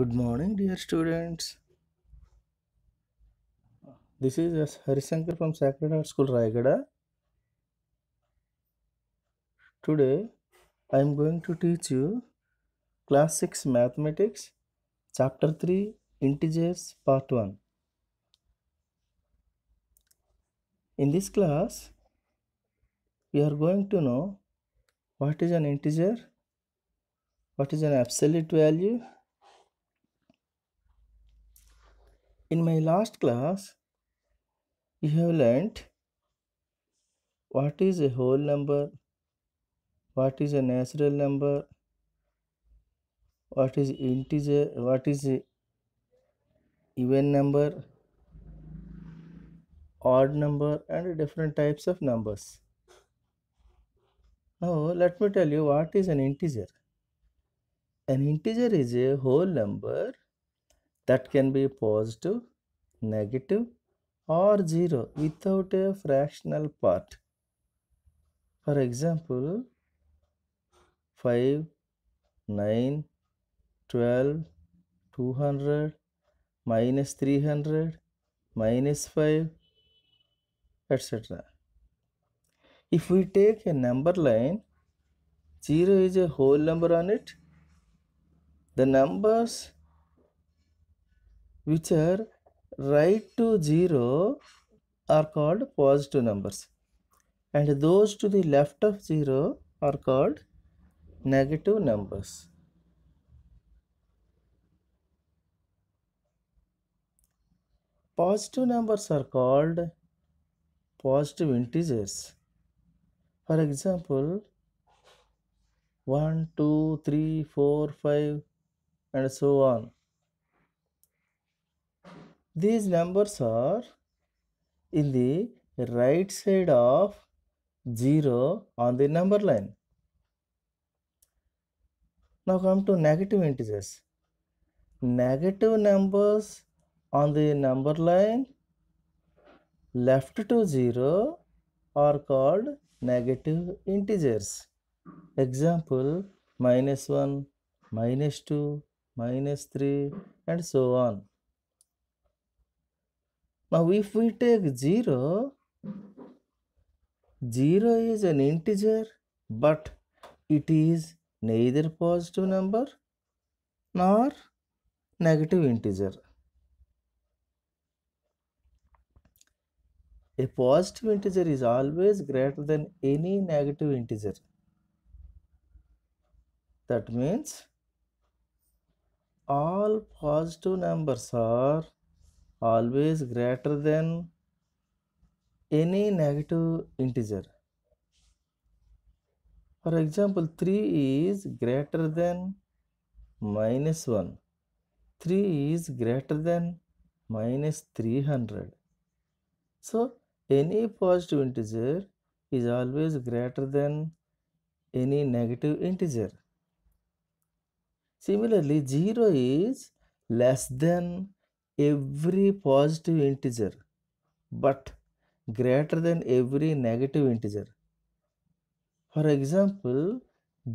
good morning dear students this is Harishankar from Sacred Heart School Raigada today I am going to teach you class 6 mathematics chapter 3 integers part 1 in this class we are going to know what is an integer what is an absolute value In my last class, you have learnt what is a whole number, what is a natural number, what is integer, what is even number, odd number and different types of numbers. Now let me tell you what is an integer. An integer is a whole number that can be positive, negative or 0 without a fractional part. For example, 5, 9, 12, 200, minus 300, minus 5, etc. If we take a number line, 0 is a whole number on it. The numbers which are right to 0 are called positive numbers and those to the left of 0 are called negative numbers. Positive numbers are called positive integers. For example, 1, 2, 3, 4, 5 and so on these numbers are in the right side of 0 on the number line. Now come to negative integers. Negative numbers on the number line left to 0 are called negative integers. Example minus 1, minus 2, minus 3 and so on. Now if we take 0, 0 is an integer but it is neither positive number nor negative integer. A positive integer is always greater than any negative integer. That means all positive numbers are always greater than any negative integer. For example, 3 is greater than minus 1. 3 is greater than minus 300. So, any positive integer is always greater than any negative integer. Similarly, 0 is less than every positive integer but greater than every negative integer. For example,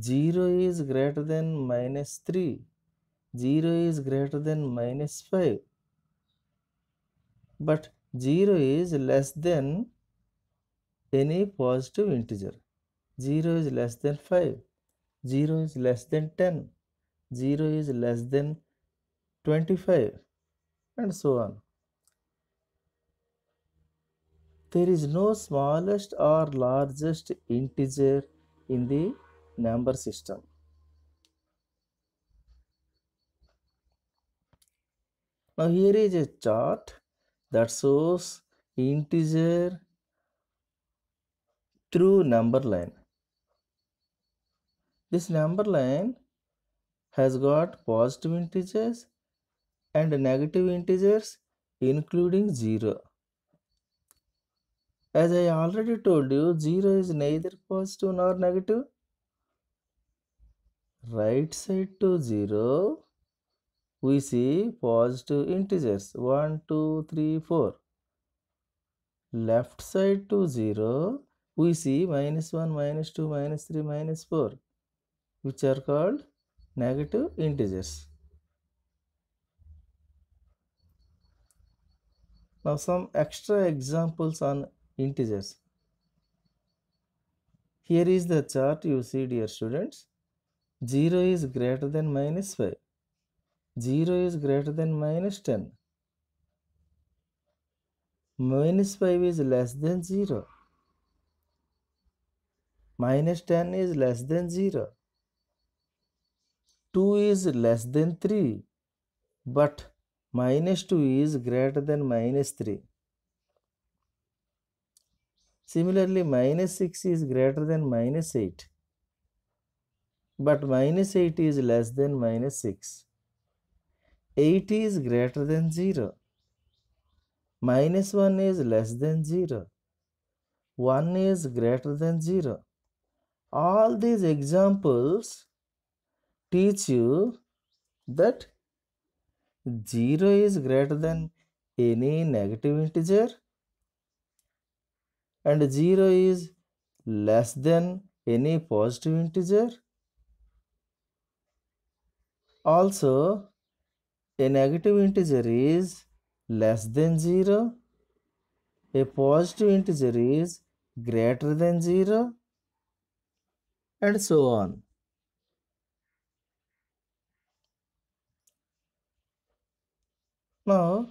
0 is greater than minus 3, 0 is greater than minus 5, but 0 is less than any positive integer. 0 is less than 5, 0 is less than 10, 0 is less than 25 and so on. There is no smallest or largest integer in the number system. Now here is a chart that shows integer through number line. This number line has got positive integers and negative integers including 0. As I already told you, 0 is neither positive nor negative. Right side to 0, we see positive integers 1, 2, 3, 4. Left side to 0, we see minus 1, minus 2, minus 3, minus 4, which are called negative integers. Now some extra examples on integers. Here is the chart you see dear students. 0 is greater than minus 5. 0 is greater than minus 10. Minus 5 is less than 0. Minus 10 is less than 0. 2 is less than 3. But minus 2 is greater than minus 3. Similarly, minus 6 is greater than minus 8. But minus 8 is less than minus 6. 8 is greater than 0. Minus 1 is less than 0. 1 is greater than 0. All these examples teach you that 0 is greater than any negative integer and 0 is less than any positive integer. Also, a negative integer is less than 0. A positive integer is greater than 0 and so on. Now,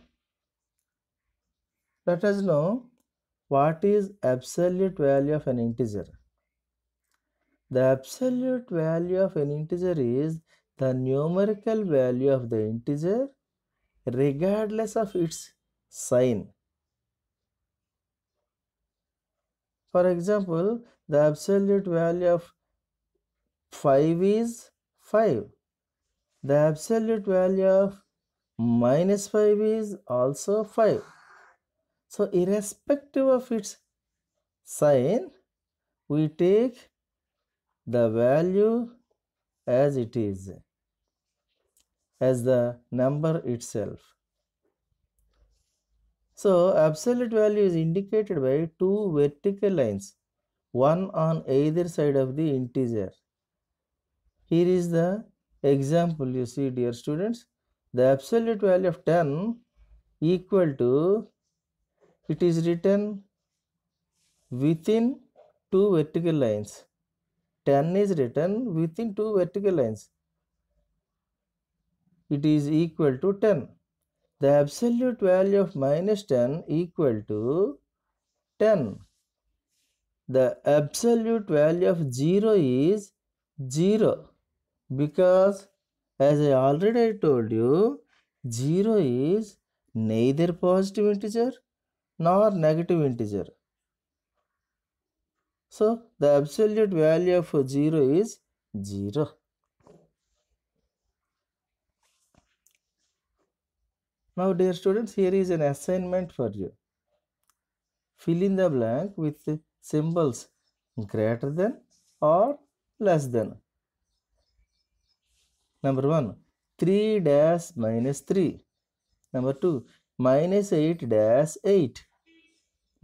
let us know what is absolute value of an integer. The absolute value of an integer is the numerical value of the integer regardless of its sign. For example, the absolute value of 5 is 5. The absolute value of minus 5 is also 5. So irrespective of its sign, we take the value as it is, as the number itself. So absolute value is indicated by two vertical lines, one on either side of the integer. Here is the example you see dear students the absolute value of 10 equal to it is written within two vertical lines 10 is written within two vertical lines it is equal to 10 the absolute value of minus 10 equal to 10 the absolute value of 0 is 0 because as I already told you, 0 is neither positive integer nor negative integer. So, the absolute value of 0 is 0. Now, dear students, here is an assignment for you. Fill in the blank with symbols greater than or less than. Number 1, 3 dash minus 3. Number 2, minus 8 dash 8.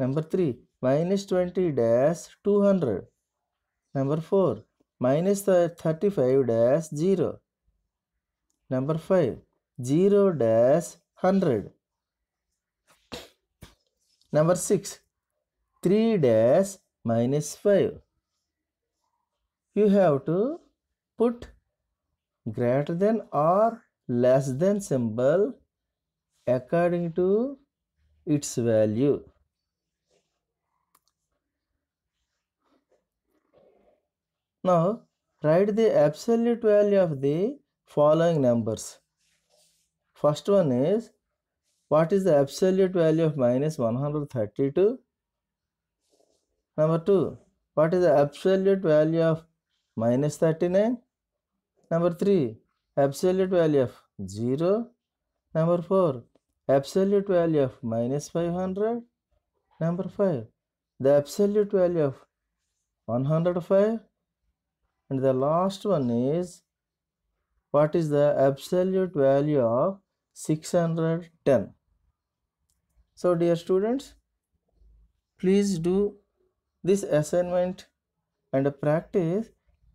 Number 3, minus 20 dash 200. Number 4, minus 35 dash 0. Number 5, 0 dash 100. Number 6, 3 dash minus 5. You have to put greater than or less than symbol according to its value. Now write the absolute value of the following numbers. First one is what is the absolute value of minus 132? Number 2 what is the absolute value of minus 39? Number 3. Absolute value of 0. Number 4. Absolute value of minus 500. Number 5. The absolute value of 105. And the last one is what is the absolute value of 610. So dear students, please do this assignment and practice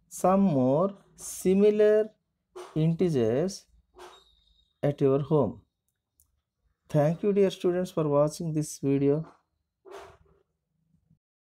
some more similar integers at your home. Thank you dear students for watching this video.